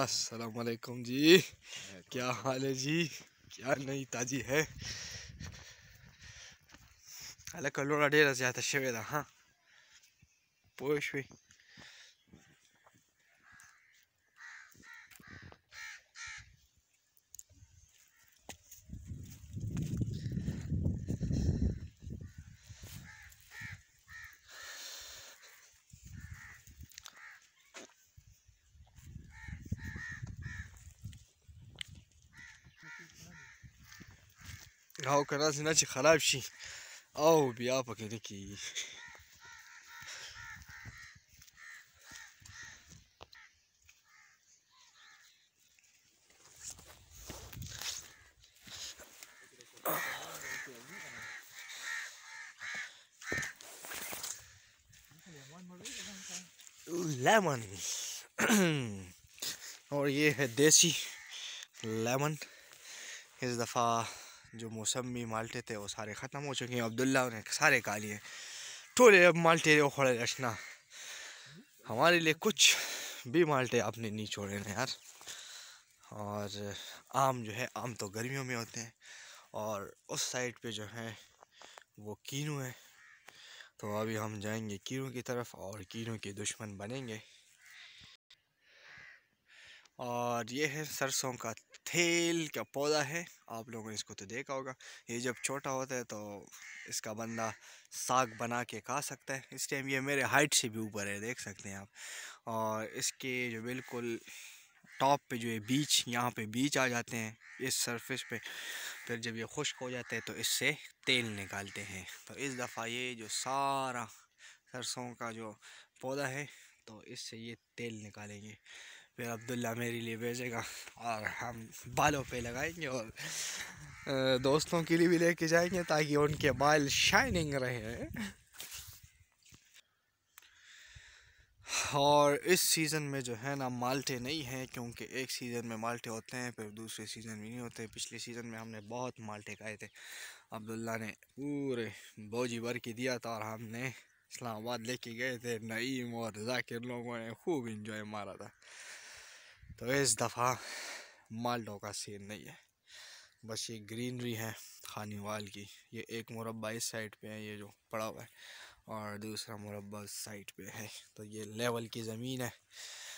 असलकुम जी क्या हाल है जी क्या नई ताजी है अल कलोड़ा डेरा ज्यादा शेवेदा हाँ पोश भी او که داسې نه چې خراب شي او بیا پکې نه کېږي लेमन और ये है देसी लेमन इस दफ़ा जो मौसमी माल्टे थे वो सारे ख़त्म हो चुके हैं अब्दुल्ला ने सारे खा लिए थोड़े अब माल्टे वो खोड़े रचना हमारे लिए कुछ भी माल्टे आपने नहीं छोड़े ना यार और आम जो है आम तो गर्मियों में होते हैं और उस साइड पे जो है वो कीनू है तो अभी हम जाएंगे कीनू की तरफ और कीनू के दुश्मन बनेंगे और ये है सरसों का बेल का पौधा है आप लोगों ने इसको तो देखा होगा ये जब छोटा होता है तो इसका बंदा साग बना के खा सकता है इस टाइम ये मेरे हाइट से भी ऊपर है देख सकते हैं आप और इसके जो बिल्कुल टॉप पे जो है बीच यहाँ पे बीच आ जाते हैं इस सरफेस पे फिर जब ये खुश्क हो जाता है तो इससे तेल निकालते हैं तो इस दफ़ा ये जो सारा सरसों का जो पौधा है तो इससे ये तेल निकालेंगे फिर अब्दुल्ला मेरे लिए भेजेगा और हम बालों पे लगाएंगे और दोस्तों के लिए भी लेके जाएंगे ताकि उनके बाल शाइनिंग रहे और इस सीज़न में जो है ना माल्टे नहीं हैं क्योंकि एक सीज़न में माल्टे होते हैं फिर दूसरे सीज़न में नहीं होते पिछले सीज़न में हमने बहुत माल्टे खाए थे अब्दुल्ला ने पूरे बोझी भर के दिया था और हमने इस्लामाबाद लेके गए थे नईम और जाकिर लोगों ने खूब इंजॉय मारा था तो इस दफ़ा मालडो का सीन नहीं है बस ये ग्रीनरी है वाल की ये एक मुरबा इस साइड पे है ये जो पड़ा हुआ है और दूसरा मुरबा साइड पे है तो ये लेवल की ज़मीन है